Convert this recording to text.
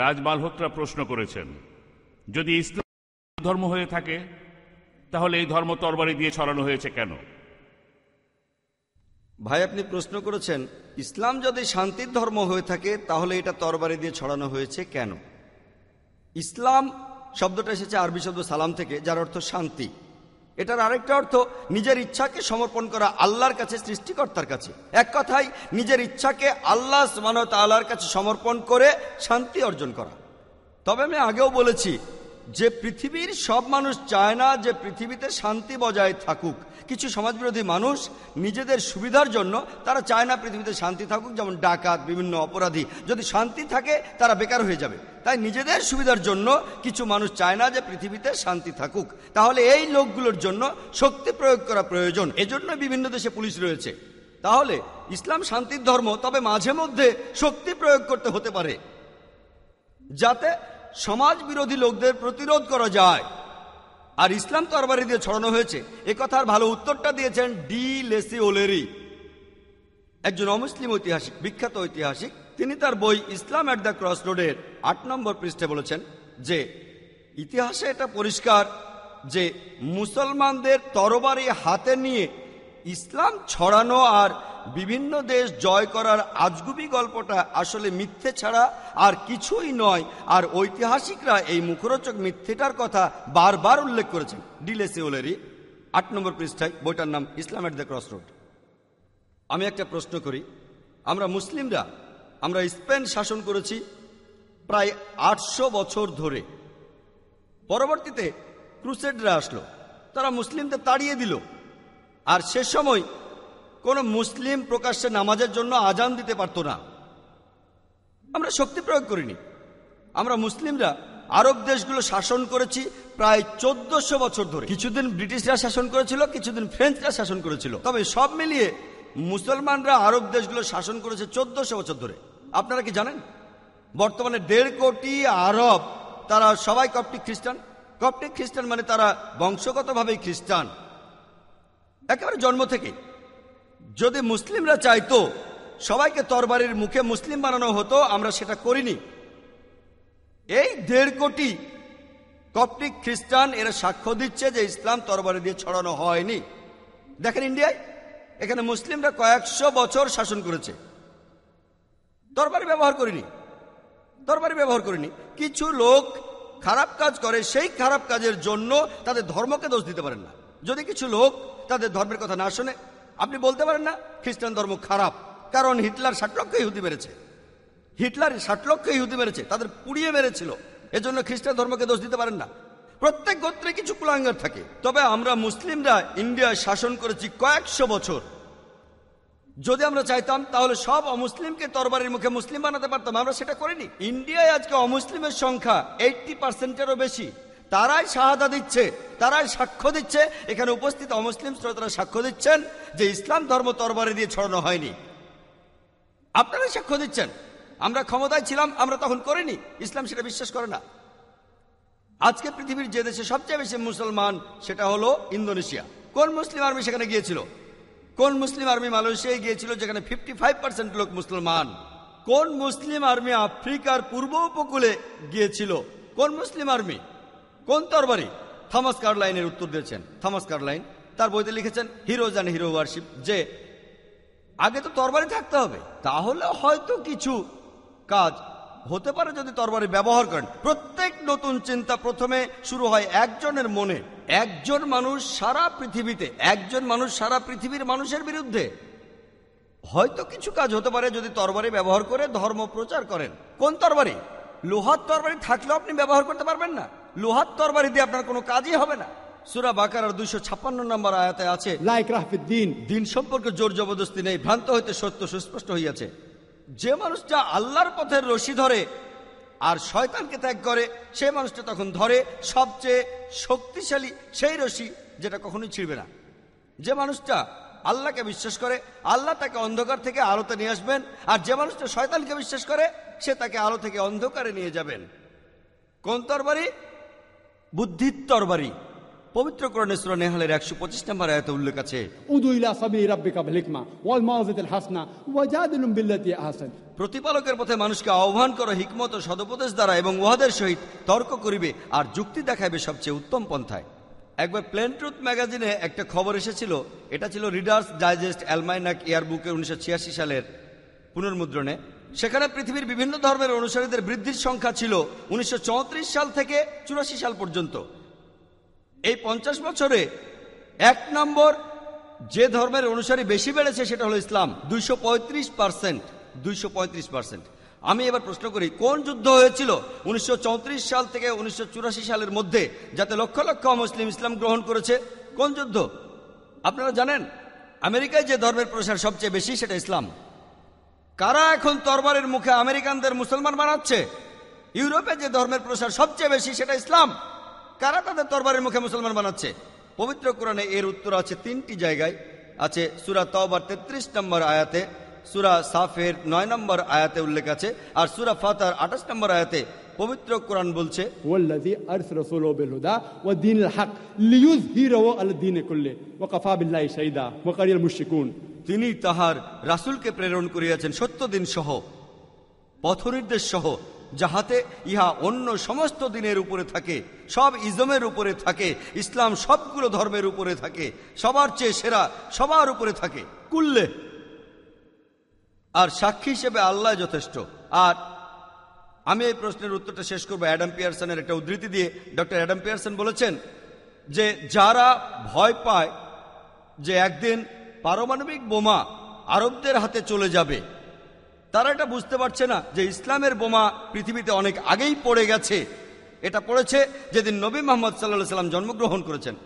রাজ মালহোত্রা প্রশ্ন করেছেন যদি ইসলাম ধর্ম হয়ে থাকে তাহলে এই ধর্ম তরবারি দিয়ে ছড়ানো হয়েছে কেন ভাই আপনি প্রশ্ন করেছেন ইসলাম যদি শান্তির ধর্ম হয়ে থাকে তাহলে এটা তরবারি দিয়ে ছড়ানো হয়েছে কেন ইসলাম শব্দটা এসেছে আরবি শব্দ সালাম থেকে যার অর্থ শান্তি এটার আরেকটা অর্থ নিজের ইচ্ছাকে সমর্পণ করা আল্লাহর কাছে সৃষ্টিকর্তার কাছে এক কথাই নিজের ইচ্ছাকে আল্লাহ মানত আল্লাহর কাছে সমর্পণ করে শান্তি অর্জন করা তবে আমি আগেও বলেছি যে পৃথিবীর সব মানুষ চায় না যে পৃথিবীতে শান্তি বজায় থাকুক কিছু সমাজবিরোধী মানুষ নিজেদের সুবিধার জন্য তারা চায় না পৃথিবীতে শান্তি থাকুক যেমন ডাকাত বিভিন্ন অপরাধী যদি শান্তি থাকে তারা বেকার হয়ে যাবে তাই নিজেদের সুবিধার জন্য কিছু মানুষ চায় না যে পৃথিবীতে শান্তি থাকুক তাহলে এই লোকগুলোর জন্য শক্তি প্রয়োগ করা প্রয়োজন এজন্য বিভিন্ন দেশে পুলিশ রয়েছে তাহলে ইসলাম শান্তির ধর্ম তবে মাঝে মধ্যে শক্তি প্রয়োগ করতে হতে পারে যাতে সমাজ বিরোধী লোকদের প্রতিরোধ করা যায় আর ইসলাম তরবারি দিয়ে ছড়ানো হয়েছে এ কথার ভালো উত্তরটা দিয়েছেন ডি লেসি ওলেরি একজন অমুসলিম ঐতিহাসিক বিখ্যাত ঐতিহাসিক তিনি তার বই ইসলাম অ্যাট দ্য ক্রস রোডের আট নম্বর পৃষ্ঠে বলেছেন যে ইতিহাসে এটা পরিষ্কার যে মুসলমানদের তরবারি হাতে নিয়ে ইসলাম ছড়ানো আর বিভিন্ন দেশ জয় করার আজগুবি গল্পটা আসলে মিথ্যে ছাড়া আর কিছুই নয় আর ঐতিহাসিকরা এই মুখরোচক মিথ্যেটার কথা বারবার উল্লেখ করেছেন ডিলেসিওলেরি আট নম্বর পৃষ্ঠায় বইটার নাম Islam at the cross road আমি একটা প্রশ্ন করি আমরা মুসলিমরা আমরা স্পেন শাসন করেছি প্রায় আটশো বছর ধরে পরবর্তীতে ক্রুসেডরা আসলো তারা মুসলিমদের তাড়িয়ে দিল আর সে সময় কোনো মুসলিম প্রকাশ্যে নামাজের জন্য আজান দিতে পারত না আমরা শক্তি প্রয়োগ করিনি আমরা মুসলিমরা আরব দেশগুলো শাসন করেছি প্রায় চোদ্দশো বছর ধরে কিছুদিন ব্রিটিশরা শাসন করেছিল কিছুদিন ফ্রেঞ্চরা শাসন করেছিল তবে সব মিলিয়ে মুসলমানরা আরব দেশগুলো শাসন করেছে চোদ্দশো বছর ধরে আপনারা কি জানেন বর্তমানে দেড় কোটি আরব তারা সবাই কপটি খ্রিস্টান কপটি খ্রিস্টান মানে তারা বংশগতভাবেই খ্রিস্টান একেবারে জন্ম থেকেই যদি মুসলিমরা চাইতো সবাইকে তরবারির মুখে মুসলিম বানানো হতো আমরা সেটা করিনি এই দেড় কোটি কপটিক খ্রিস্টান এরা সাক্ষ্য দিচ্ছে যে ইসলাম তরবারি দিয়ে ছড়ানো হয়নি দেখেন ইন্ডিয়ায় এখানে মুসলিমরা কয়েকশো বছর শাসন করেছে তরবারি ব্যবহার করিনি তরবারি ব্যবহার করিনি কিছু লোক খারাপ কাজ করে সেই খারাপ কাজের জন্য তাদের ধর্মকে দোষ দিতে পারেন না যদি কিছু লোক তাদের ধর্মের কথা না শোনে আপনি বলতে পারেন না খ্রিস্টান ধর্ম খারাপ কারণ হিটলার ষাট লক্ষ ইহুদি মেরেছে হিটলার ষাট লক্ষ ইহুদি মেরেছে তাদের পুড়িয়ে মেরেছিল এজন্য খ্রিস্টান ধর্মকে দোষ দিতে পারেন না প্রত্যেক গোত্রে কিছু কুলাঙ্গার থাকে তবে আমরা মুসলিমরা ইন্ডিয়ায় শাসন করেছি কয়েকশো বছর যদি আমরা চাইতাম তাহলে সব অমুসলিমকে তরবারের মুখে মুসলিম বানাতে পারতাম আমরা সেটা করিনি ইন্ডিয়ায় আজকে অমুসলিমের সংখ্যা এইটটি পার্সেন্টেরও বেশি তারাই শাহাদা দিচ্ছে তারাই সাক্ষ্য দিচ্ছে এখানে উপস্থিত অমুসলিম শ্রোতারা সাক্ষ্য দিচ্ছেন যে ইসলাম ধর্ম তরবারি দিয়ে ছড়ানো হয়নি আপনারাই সাক্ষ্য দিচ্ছেন আমরা ক্ষমতায় ছিলাম আমরা তখন করিনি ইসলাম সেটা বিশ্বাস করে না আজকে পৃথিবীর যে দেশে সবচেয়ে বেশি মুসলমান সেটা হলো ইন্দোনেশিয়া কোন মুসলিম আর্মি সেখানে গিয়েছিল কোন মুসলিম আর্মি মালয়েশিয়ায় গিয়েছিল যেখানে ফিফটি ফাইভ পার্সেন্ট লোক মুসলমান কোন মুসলিম আর্মি আফ্রিকার পূর্ব উপকূলে গিয়েছিল কোন মুসলিম আর্মি কোন তরবারি থমাস কার্লাইনের উত্তর দিয়েছেন থমাস কার্লাইন তার বইতে লিখেছেন হিরোজ অ্যান্ড হিরো ওয়ারশিপ যে আগে তো তরবারি থাকতে হবে তাহলে হয়তো কিছু কাজ হতে পারে যদি তরবারি ব্যবহার করেন প্রত্যেক নতুন চিন্তা প্রথমে শুরু হয় একজনের মনে একজন মানুষ সারা পৃথিবীতে একজন মানুষ সারা পৃথিবীর মানুষের বিরুদ্ধে হয়তো কিছু কাজ হতে পারে যদি তরবারি ব্যবহার করে ধর্ম প্রচার করেন কোন তরবারি লোহার তরবারি থাকলেও আপনি ব্যবহার করতে পারবেন না লোহার তরবারি দিয়ে আপনার কোনো কাজই হবে না সুরা বাকারার দুইশো ছাপ্পান্ন নম্বর আয়াতে আছে লাইক রাহফিদ্দিন দিন সম্পর্কে জোর জবরদস্তি নেই ভ্রান্ত হইতে সত্য সুস্পষ্ট হইয়াছে যে মানুষটা আল্লাহর পথের রশি ধরে আর শয়তানকে ত্যাগ করে সে মানুষটা তখন ধরে সবচেয়ে শক্তিশালী সেই রশি যেটা কখনোই ছিঁড়বে না যে মানুষটা আল্লাহকে বিশ্বাস করে আল্লাহ তাকে অন্ধকার থেকে আলোতে নিয়ে আসবেন আর যে মানুষটা শয়তানকে বিশ্বাস করে সে তাকে আলো থেকে অন্ধকারে নিয়ে যাবেন কোন তরবারি বুদ্ধির তরবারি পবিত্র করণে নেহালের একশো পঁচিশ নম্বর আয়াতে উল্লেখ আছে উদুইলা সাবিলি রাব্বিকা বিলিকমা ওয়াল মাওয়াজিদুল হাসনা ওয়াজাদিলুম বিল্লাতি আহসান প্রতিপালকের পথে মানুষকে আহ্বান করো হিকমত ও দ্বারা এবং উহাদের সহিত তর্ক করিবে আর যুক্তি দেখাইবে সবচেয়ে উত্তম পন্থায় একবার প্লেন ট্রুথ ম্যাগাজিনে একটা খবর এসেছিল এটা ছিল রিডার্স ডাইজেস্ট অ্যালমাইনাক ইয়ারবুকের উনিশশো সালের পুনর্মুদ্রণে সেখানে পৃথিবীর বিভিন্ন ধর্মের অনুসারীদের বৃদ্ধির সংখ্যা ছিল উনিশশো সাল থেকে চুরাশি সাল পর্যন্ত এই পঞ্চাশ বছরে এক নম্বর যে ধর্মের অনুসারী বেশি বেড়েছে সেটা হলো ইসলাম দুইশো পঁয়ত্রিশ পার্সেন্ট দুইশো পঁয়ত্রিশ পার্সেন্ট আমি এবার প্রশ্ন করি কোন যুদ্ধ হয়েছিল উনিশশো সাল থেকে উনিশশো সালের মধ্যে যাতে লক্ষ লক্ষ মুসলিম ইসলাম গ্রহণ করেছে কোন যুদ্ধ আপনারা জানেন আমেরিকায় যে ধর্মের প্রসার সবচেয়ে বেশি সেটা ইসলাম কারা এখন তরবারের মুখে আমেরিকানদের মুসলমান বানাচ্ছে ইউরোপে যে ধর্মের প্রসার সবচেয়ে বেশি সেটা ইসলাম কারা তাদের তরবারের মুখে মুসলমান বানাচ্ছে পবিত্র কোরআনে এর উত্তর আছে তিনটি জায়গায় আছে সুরা তওবার তেত্রিশ নম্বর আয়াতে সুরা সাফের নয় নম্বর আয়াতে উল্লেখ আছে আর সুরা ফাতার আঠাশ নম্বর আয়াতে পবিত্র কোরআন বলছে তিনি তাহার রাসুলকে প্রেরণ করিয়াছেন সত্য দিন সহ পথ নির্দেশ সহ যাহাতে ইহা অন্য সমস্ত দিনের উপরে থাকে সব ইজমের উপরে থাকে ইসলাম সবগুলো ধর্মের উপরে থাকে সবার চেয়ে সেরা সবার উপরে থাকে কুল্লে আর সাক্ষী হিসেবে আল্লাহ যথেষ্ট আর আমি এই প্রশ্নের উত্তরটা শেষ করবো অ্যাডাম পিয়ারসনের একটা উদ্ধৃতি দিয়ে ডক্টর অ্যাডাম পিয়ারসন বলেছেন যে যারা ভয় পায় যে একদিন পারমাণবিক বোমা আরবদের হাতে চলে যাবে তারা এটা বুঝতে পারছে না যে ইসলামের বোমা পৃথিবীতে অনেক আগেই পড়ে গেছে এটা পড়েছে যেদিন নবী মোহাম্মদ সাল্লাহ সাল্লাম জন্মগ্রহণ করেছেন